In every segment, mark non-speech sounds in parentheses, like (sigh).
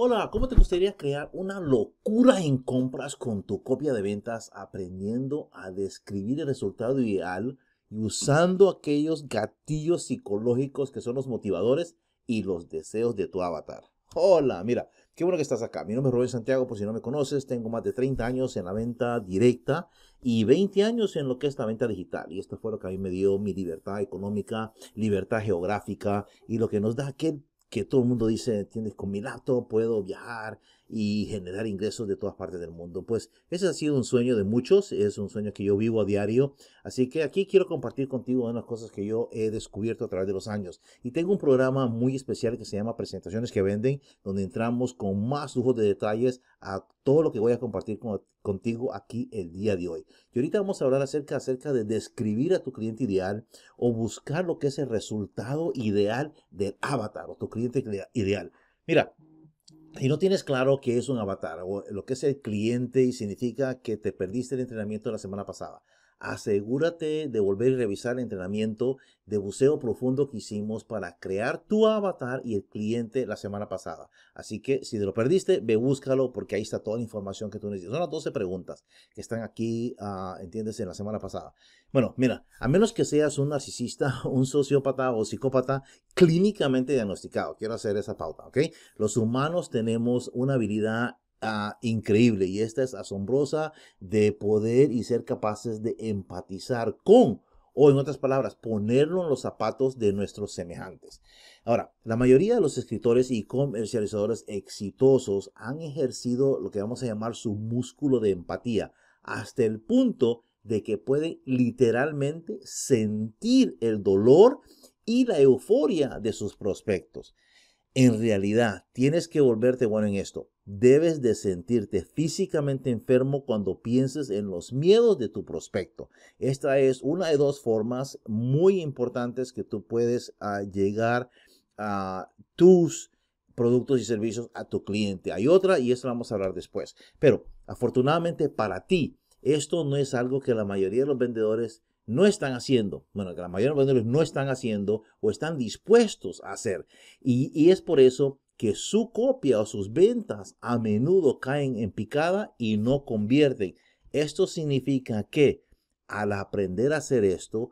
Hola, ¿cómo te gustaría crear una locura en compras con tu copia de ventas aprendiendo a describir el resultado ideal y usando aquellos gatillos psicológicos que son los motivadores y los deseos de tu avatar? Hola, mira, qué bueno que estás acá. Mi nombre es Rubén Santiago, por si no me conoces, tengo más de 30 años en la venta directa y 20 años en lo que es la venta digital. Y esto fue lo que a mí me dio mi libertad económica, libertad geográfica y lo que nos da aquel que todo el mundo dice, tienes Con mi laptop puedo viajar, y generar ingresos de todas partes del mundo. Pues ese ha sido un sueño de muchos, es un sueño que yo vivo a diario, así que aquí quiero compartir contigo unas cosas que yo he descubierto a través de los años. Y tengo un programa muy especial que se llama Presentaciones que Venden, donde entramos con más lujo de detalles a todo lo que voy a compartir contigo aquí el día de hoy. Y ahorita vamos a hablar acerca, acerca de describir a tu cliente ideal o buscar lo que es el resultado ideal del avatar o tu cliente ideal. Mira, y no tienes claro qué es un avatar o lo que es el cliente y significa que te perdiste el entrenamiento de la semana pasada asegúrate de volver y revisar el entrenamiento de buceo profundo que hicimos para crear tu avatar y el cliente la semana pasada. Así que si te lo perdiste, ve búscalo porque ahí está toda la información que tú necesitas. Son las 12 preguntas que están aquí, ah, entiéndese, entiendes, en la semana pasada. Bueno, mira, a menos que seas un narcisista, (laughs) un sociópata o psicópata clínicamente diagnosticado, quiero hacer esa pauta, ¿ok? Los humanos tenemos una habilidad Ah, increíble y esta es asombrosa de poder y ser capaces de empatizar con o en otras palabras, ponerlo en los zapatos de nuestros semejantes. Ahora, la mayoría de los escritores y comercializadores exitosos han ejercido lo que vamos a llamar su músculo de empatía, hasta el punto de que pueden literalmente sentir el dolor y la euforia de sus prospectos. En realidad, tienes que volverte bueno en esto. Debes de sentirte físicamente enfermo cuando pienses en los miedos de tu prospecto. Esta es una de dos formas muy importantes que tú puedes ah, llegar a tus productos y servicios a tu cliente. Hay otra y eso vamos a hablar después. Pero afortunadamente para ti, esto no es algo que la mayoría de los vendedores no están haciendo, bueno, que la mayoría de los vendedores no están haciendo o están dispuestos a hacer. y es por eso que su copia o sus ventas a menudo caen en picada y no convierten. Esto significa que al aprender a hacer esto,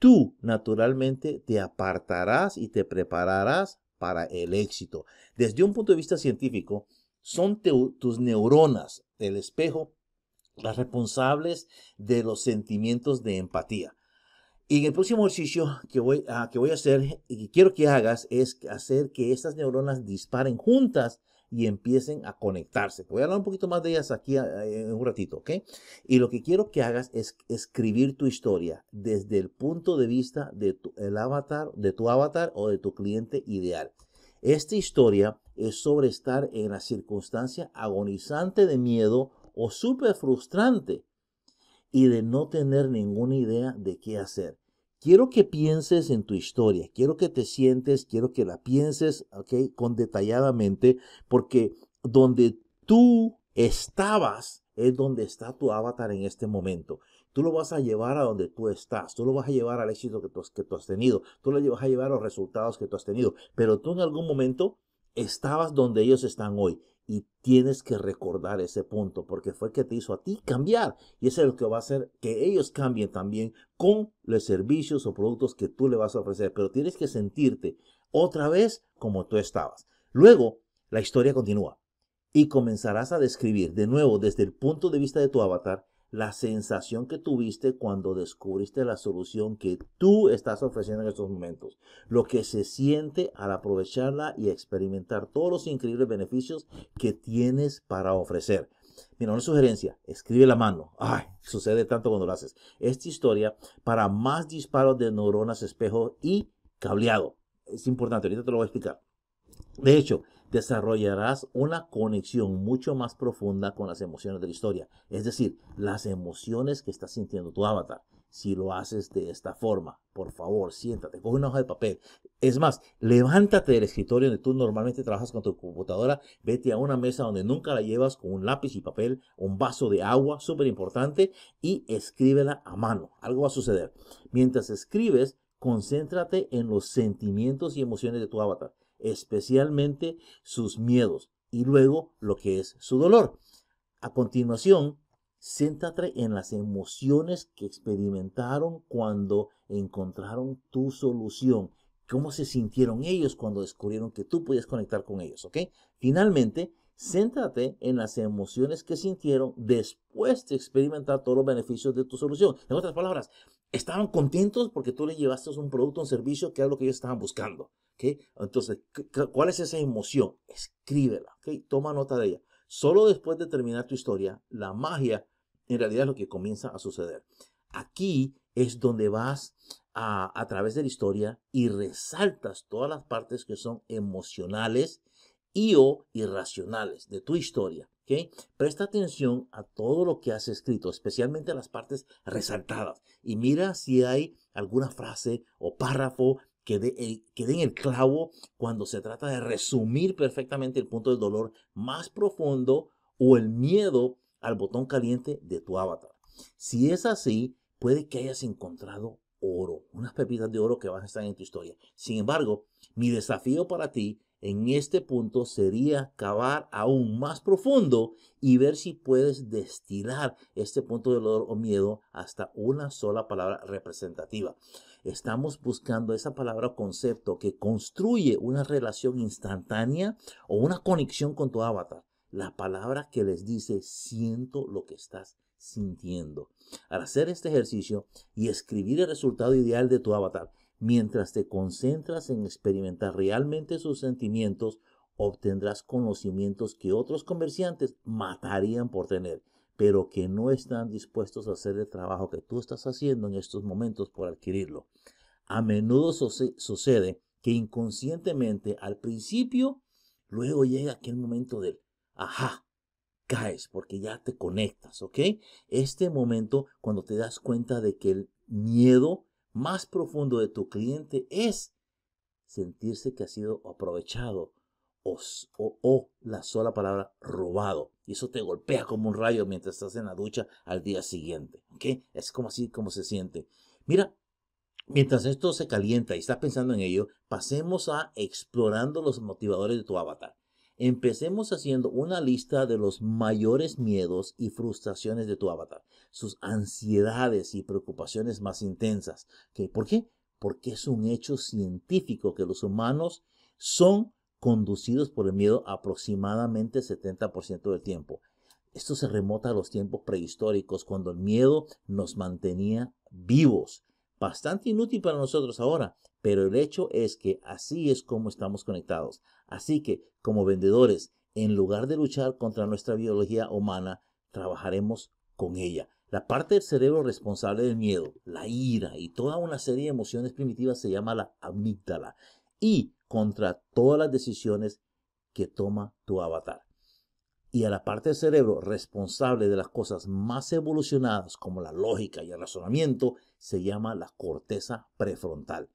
tú naturalmente te apartarás y te prepararás para el éxito. Desde un punto de vista científico, son tus neuronas, del espejo, las responsables de los sentimientos de empatía. Y el próximo ejercicio que voy, a, que voy a hacer y que quiero que hagas es hacer que estas neuronas disparen juntas y empiecen a conectarse. voy a hablar un poquito más de ellas aquí eh, en un ratito, ¿ok? Y lo que quiero que hagas es escribir tu historia desde el punto de vista de tu, el avatar, de tu avatar o de tu cliente ideal. Esta historia es sobre estar en la circunstancia agonizante de miedo o súper frustrante y de no tener ninguna idea de qué hacer. Quiero que pienses en tu historia, quiero que te sientes, quiero que la pienses, Con detalladamente, porque donde tú estabas es donde está tu avatar en este momento. Tú lo vas a llevar a donde tú estás, tú lo vas a llevar al éxito que tú, que tú has tenido, tú lo vas a llevar a los resultados que tú has tenido, pero tú en algún momento estabas donde ellos están hoy y tienes que recordar ese punto porque fue el que te hizo a ti cambiar. Y es lo que va a hacer que ellos cambien también con los servicios o productos que tú le vas a ofrecer. Pero tienes que sentirte otra vez como tú estabas. Luego, la historia continúa. Y comenzarás a describir de nuevo desde el punto de vista de tu avatar la sensación que tuviste cuando descubriste la solución que tú estás ofreciendo en estos momentos, lo que se siente al aprovecharla y experimentar todos los increíbles beneficios que tienes para ofrecer. Mira, una sugerencia, escribe la mano. Ay, sucede tanto cuando lo haces. Esta historia para más disparos de neuronas espejo y cableado. Es importante, ahorita te lo voy a explicar. De hecho, desarrollarás una conexión mucho más profunda con las emociones de la historia, es decir, las emociones que está sintiendo tu avatar. Si lo haces de esta forma, por favor, siéntate, coge una hoja de papel. Es más, levántate del escritorio donde tú normalmente trabajas con tu computadora, vete a una mesa donde nunca la llevas con un lápiz y papel, un vaso de agua, súper importante, y escríbela a mano. Algo va a suceder. Mientras escribes, concéntrate en los sentimientos y emociones de tu avatar especialmente sus miedos y luego lo que es su dolor. A continuación, céntrate en las emociones que experimentaron cuando encontraron tu solución. ¿Cómo se sintieron ellos cuando descubrieron que tú podías conectar con ellos? ¿Ok? Finalmente, Céntrate en las emociones que sintieron después de experimentar todos los beneficios de tu solución. En otras palabras, estaban contentos porque tú le llevaste un producto, un servicio, que era lo que ellos estaban buscando. Entonces, ¿cuál es esa emoción? Escríbela, toma nota de ella. Solo después de terminar tu historia, la magia en realidad es lo que comienza a suceder. Aquí es donde vas a, a través de la historia y resaltas todas las partes que son emocionales y o irracionales de tu historia. ¿Okay? Presta atención a todo lo que has escrito, especialmente a las partes resaltadas, y mira si hay alguna frase o párrafo que, dé en el clavo cuando se trata de resumir perfectamente el punto del dolor más profundo o el miedo al botón caliente de tu avatar. Si es así, puede que hayas encontrado oro, unas pepitas de oro que van a estar en tu historia. Sin embargo, mi desafío para ti en este punto sería cavar aún más profundo y ver si puedes destilar este punto de dolor o miedo hasta una sola palabra representativa. Estamos buscando esa palabra o concepto que construye una relación instantánea o una conexión con tu avatar. La palabra que les dice siento lo que estás sintiendo. Al hacer este ejercicio y escribir el resultado ideal de tu avatar, Mientras te concentras en experimentar realmente sus sentimientos, obtendrás conocimientos que otros comerciantes matarían por tener, pero que no están dispuestos a hacer el trabajo que tú estás haciendo en estos momentos por adquirirlo. A menudo sucede que inconscientemente al principio, luego llega aquel momento del, ajá, caes porque ya te conectas, ¿ok? Este momento cuando te das cuenta de que el miedo más profundo de tu cliente es sentirse que ha sido aprovechado o, la sola palabra robado. Y eso te golpea como un rayo mientras estás en la ducha al día siguiente. ¿okay? Es como así como se siente. Mira, mientras esto se calienta y estás pensando en ello, pasemos a explorando los motivadores de tu avatar. Empecemos haciendo una lista de los mayores miedos y frustraciones de tu avatar, sus ansiedades y preocupaciones más intensas. ¿Por qué? Porque es un hecho científico que los humanos son conducidos por el miedo aproximadamente 70% del tiempo. Esto se remota a los tiempos prehistóricos, cuando el miedo nos mantenía vivos bastante inútil para nosotros ahora, pero el hecho es que así es como estamos conectados. Así que, como vendedores, en lugar de luchar contra nuestra biología humana, trabajaremos con ella. La parte del cerebro responsable del miedo, la ira y toda una serie de emociones primitivas se llama la amígdala y contra todas las decisiones que toma tu avatar y a la parte del cerebro responsable de las cosas más evolucionadas como la lógica y el razonamiento se llama la corteza prefrontal.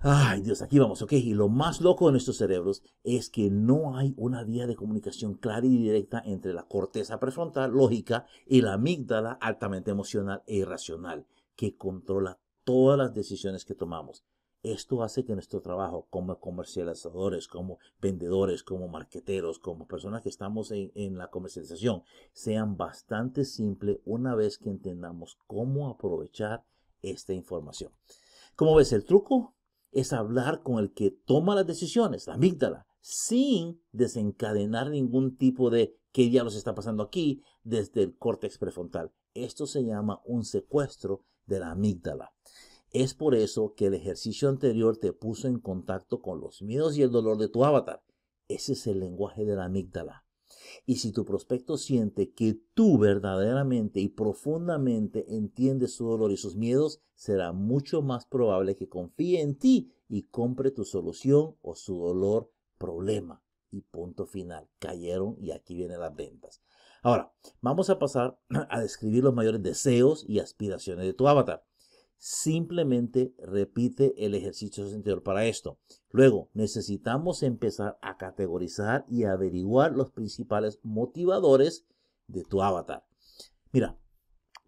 Ay Dios, aquí vamos, ok. Y lo más loco de nuestros cerebros es que no hay una vía de comunicación clara y directa entre la corteza prefrontal lógica y la amígdala altamente emocional e irracional, que controla todas las decisiones que tomamos. Esto hace que nuestro trabajo como comercializadores, como vendedores, como marqueteros, como personas que estamos en, la comercialización, sean bastante simple una vez que entendamos cómo aprovechar esta información. Como ves, el truco es hablar con el que toma las decisiones, la amígdala, sin desencadenar ningún tipo de que ya los está pasando aquí desde el córtex prefrontal. Esto se llama un secuestro de la amígdala. Es por eso que el ejercicio anterior te puso en contacto con los miedos y el dolor de tu avatar. Ese es el lenguaje de la amígdala. Y si tu prospecto siente que tú verdaderamente y profundamente entiendes su dolor y sus miedos, será mucho más probable que confíe en ti y compre tu solución o su dolor problema. Y punto final. Cayeron y aquí vienen las ventas. Ahora, vamos a pasar (clears throat) a describir los mayores deseos y aspiraciones de tu avatar. Simplemente repite el ejercicio anterior para esto. Luego, necesitamos empezar a categorizar y averiguar los principales motivadores de tu avatar. Mira,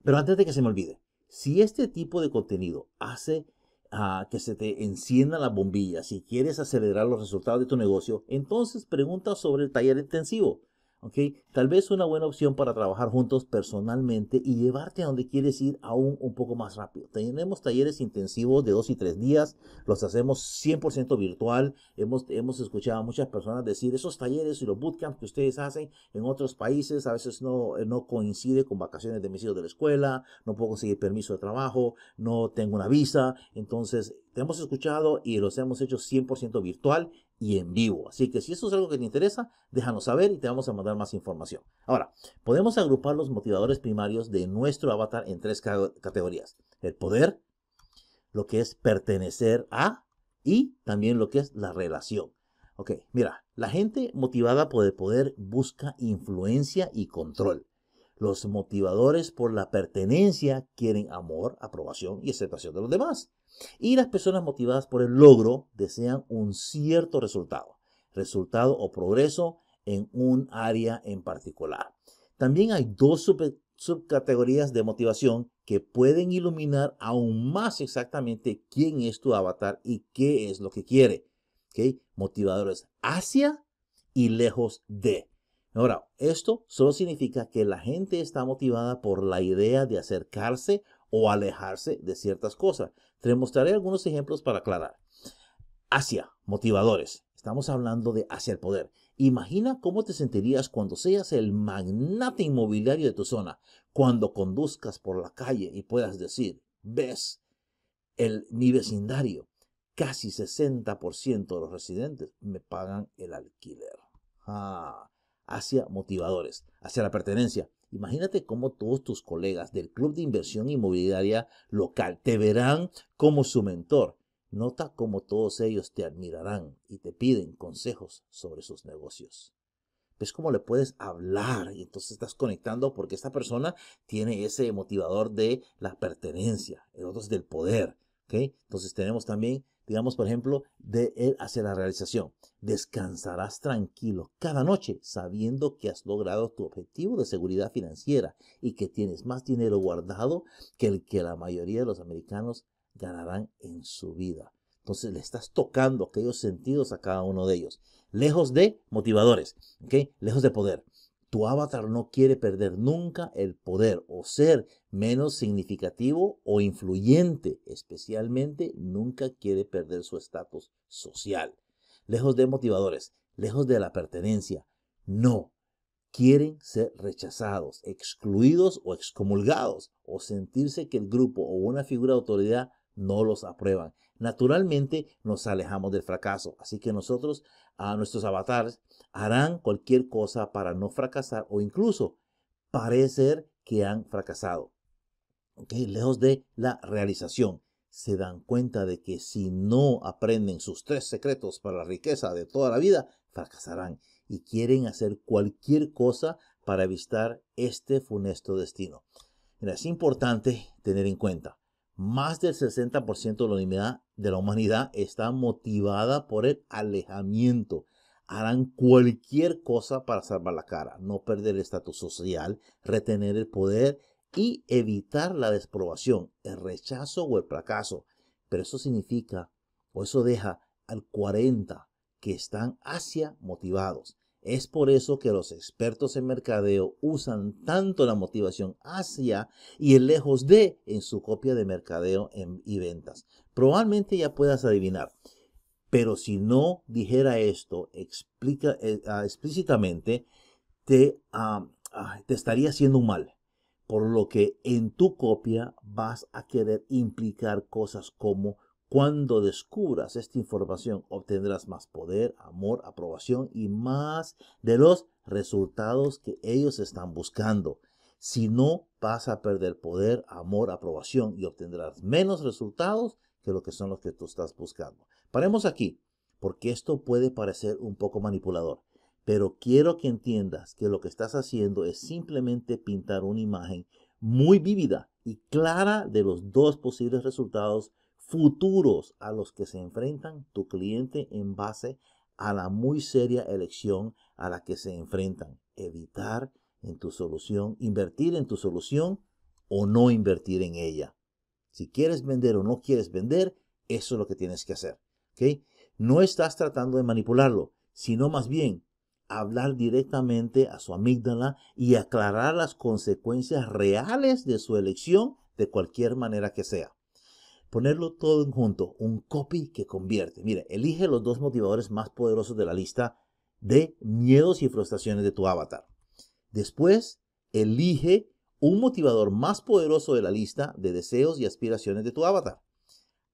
pero antes de que se me olvide, si este tipo de contenido hace ah, que se te encienda la bombilla si quieres acelerar los resultados de tu negocio, entonces pregunta sobre el taller intensivo. ¿okay? Tal vez una buena opción para trabajar juntos personalmente y llevarte a donde quieres ir aún un poco más rápido. Tenemos talleres intensivos de dos y tres días, los hacemos 100% virtual. Hemos, hemos escuchado a muchas personas decir esos talleres y los bootcamps que ustedes hacen en otros países a veces no, no coincide con vacaciones de mis hijos de la escuela, no puedo conseguir permiso de trabajo, no tengo una visa. Entonces, te hemos escuchado y los hemos hecho 100% virtual y en vivo. Así que si eso es algo que te interesa, déjanos saber y te vamos a mandar más información. Ahora, podemos agrupar los motivadores primarios de nuestro avatar en tres categorías. El poder, lo que es pertenecer a y también lo que es la relación. Ok, mira, la gente motivada por el poder busca influencia y control. Los motivadores por la pertenencia quieren amor, aprobación y aceptación de los demás. Y las personas motivadas por el logro desean un cierto resultado, resultado o progreso en un área en particular. También hay dos subcategorías de motivación que pueden iluminar aún más exactamente quién es tu avatar y qué es lo que quiere. ¿Okay? Motivadores hacia y lejos de. Ahora, esto solo significa que la gente está motivada por la idea de acercarse o alejarse de ciertas cosas. Te mostraré algunos ejemplos para aclarar. Hacia, motivadores. Estamos hablando de hacia el poder. Imagina cómo te sentirías cuando seas el magnate inmobiliario de tu zona, cuando conduzcas por la calle y puedas decir, ves, el, mi vecindario, casi 60% de los residentes me pagan el alquiler. Ah, hacia motivadores, hacia la pertenencia. Imagínate cómo todos tus colegas del Club de Inversión Inmobiliaria local te verán como su mentor. Nota cómo todos ellos te admirarán y te piden consejos sobre sus negocios. ¿Ves cómo le puedes hablar? Y entonces estás conectando porque esta persona tiene ese motivador de la pertenencia, el otro es del poder. ¿okay? Entonces tenemos también digamos, por ejemplo, de él eh, hacia la realización. Descansarás tranquilo cada noche sabiendo que has logrado tu objetivo de seguridad financiera y que tienes más dinero guardado que el que la mayoría de los americanos ganarán en su vida. Entonces le estás tocando aquellos sentidos a cada uno de ellos. Lejos de motivadores, Lejos de poder. Tu avatar no quiere perder nunca el poder o ser menos significativo o influyente. Especialmente, nunca quiere perder su estatus social. Lejos de motivadores, lejos de la pertenencia. No. Quieren ser rechazados, excluidos o excomulgados, o sentirse que el grupo o una figura de autoridad no los aprueban. Naturalmente nos alejamos del fracaso, así que nosotros, a nuestros avatares, harán cualquier cosa para no fracasar o incluso parecer que han fracasado. Lejos de la realización. Se dan cuenta de que si no aprenden sus tres secretos para la riqueza de toda la vida, fracasarán y quieren hacer cualquier cosa para evitar este funesto destino. es importante tener en cuenta más del 60% de la, humanidad, de la humanidad está motivada por el alejamiento. Harán cualquier cosa para salvar la cara, no perder el estatus social, retener el poder y evitar la desprobación, el rechazo o el fracaso. Pero eso significa, o eso deja al 40 que están hacia motivados. Es por eso que los expertos en mercadeo usan tanto la motivación hacia y el lejos de en su copia de mercadeo y ventas. Probablemente ya puedas adivinar. Pero si no dijera esto explica, eh, ah, explícitamente, te, ah, ah, te estaría haciendo mal. Por lo que en tu copia vas a querer implicar cosas como cuando descubras esta información obtendrás más poder, amor, aprobación y más de los resultados que ellos están buscando. Si no, vas a perder poder, amor, aprobación y obtendrás menos resultados que lo que son los que tú estás buscando. Paremos aquí, porque esto puede parecer un poco manipulador, pero quiero que entiendas que lo que estás haciendo es simplemente pintar una imagen muy vívida y clara de los dos posibles resultados futuros a los que se enfrentan tu cliente en base a la muy seria elección a la que se enfrentan. Evitar en tu solución, invertir en tu solución o no invertir en ella. Si quieres vender o no quieres vender, eso es lo que tienes que hacer. ¿okay? No estás tratando de manipularlo, sino más bien hablar directamente a su amígdala y aclarar las consecuencias reales de su elección de cualquier manera que sea ponerlo todo en junto, un copy que convierte. Mire, elige los dos motivadores más poderosos de la lista de miedos y frustraciones de tu avatar. Después, elige un motivador más poderoso de la lista de deseos y aspiraciones de tu avatar.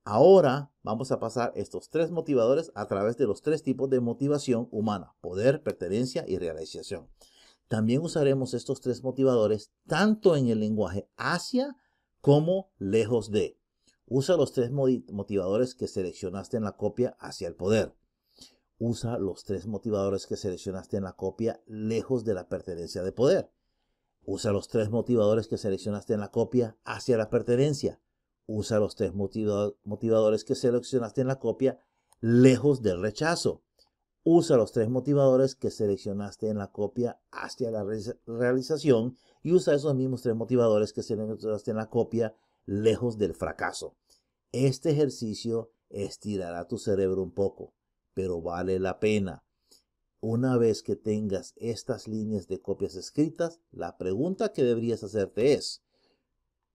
Ahora vamos a pasar estos tres motivadores a través de los tres tipos de motivación humana, poder, pertenencia y realización. También usaremos estos tres motivadores tanto en el lenguaje hacia como lejos de. Usa los tres motivadores que seleccionaste en la copia hacia el poder. Usa los tres motivadores que seleccionaste en la copia lejos de la pertenencia de poder. Usa los tres motivadores que seleccionaste en la copia hacia la pertenencia. Usa los tres motivadores que seleccionaste en la copia lejos del rechazo. Usa los tres motivadores que seleccionaste en la copia hacia la realización y usa esos mismos tres motivadores que seleccionaste en la copia lejos del fracaso. Este ejercicio estirará tu cerebro un poco, pero vale la pena. Una vez que tengas estas líneas de copias escritas, la pregunta que deberías hacerte es,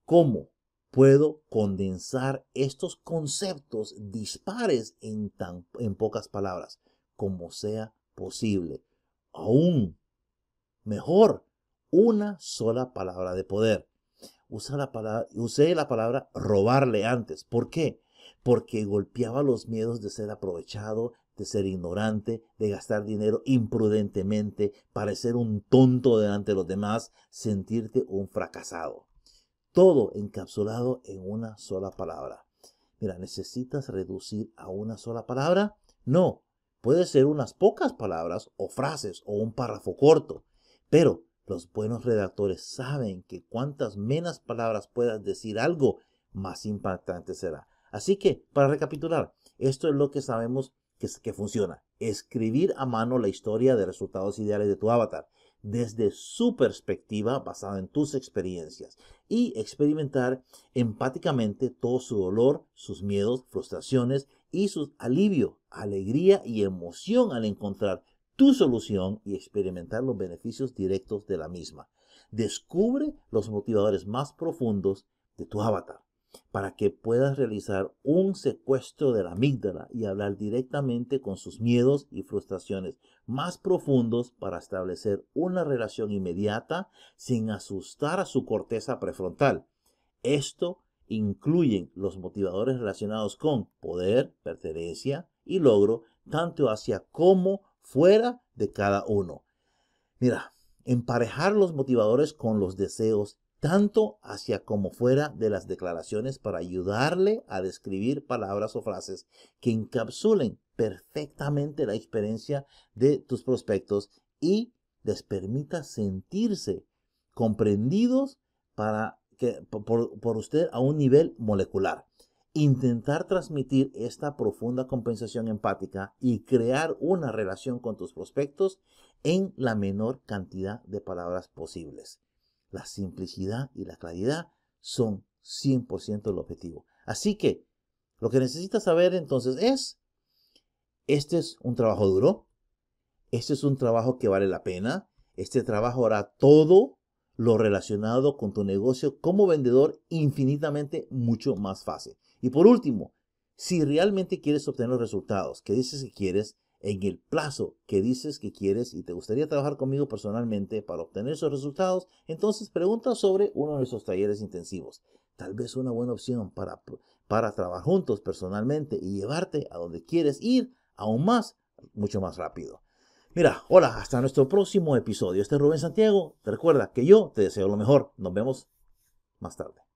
¿cómo puedo condensar estos conceptos dispares en, en pocas palabras como sea posible? Aún mejor, una sola palabra de poder la palabra, usé la palabra robarle antes. ¿Por qué? Porque golpeaba los miedos de ser aprovechado, de ser ignorante, de gastar dinero imprudentemente, parecer un tonto delante de los demás, sentirte un fracasado. Todo encapsulado en una sola palabra. Mira, ¿necesitas reducir a una sola palabra? No, puede ser unas pocas palabras o frases o un párrafo corto, pero los buenos redactores saben que cuantas menos palabras puedas decir algo, más impactante será. Así que, para recapitular, esto es lo que sabemos que, funciona. Escribir a mano la historia de resultados ideales de tu avatar desde su perspectiva basada en tus experiencias y experimentar empáticamente todo su dolor, sus miedos, frustraciones y su alivio, alegría y emoción al encontrar tu solución y experimentar los beneficios directos de la misma. Descubre los motivadores más profundos de tu avatar para que puedas realizar un secuestro de la amígdala y hablar directamente con sus miedos y frustraciones más profundos para establecer una relación inmediata sin asustar a su corteza prefrontal. Esto incluye los motivadores relacionados con poder, pertenencia y logro, tanto hacia cómo fuera de cada uno. Mira, emparejar los motivadores con los deseos, tanto hacia como fuera de las declaraciones, para ayudarle a describir palabras o frases que encapsulen perfectamente la experiencia de tus prospectos y les permita sentirse comprendidos para que, por, por usted a un nivel molecular intentar transmitir esta profunda compensación empática y crear una relación con tus prospectos en la menor cantidad de palabras posibles. La simplicidad y la claridad son 100% el objetivo. Así que lo que necesitas saber entonces es, este es un trabajo duro, este es un trabajo que vale la pena, este trabajo hará todo lo relacionado con tu negocio como vendedor infinitamente mucho más fácil. Y por último, si realmente quieres obtener los resultados que dices que quieres en el plazo que dices que quieres y te gustaría trabajar conmigo personalmente para obtener esos resultados, entonces pregunta sobre uno de esos talleres intensivos. Tal vez una buena opción para, para trabajar juntos personalmente y llevarte a donde quieres ir aún más, mucho más rápido. Mira, hola, hasta nuestro próximo episodio. Este es Rubén Santiago. Te recuerda que yo te deseo lo mejor. Nos vemos más tarde.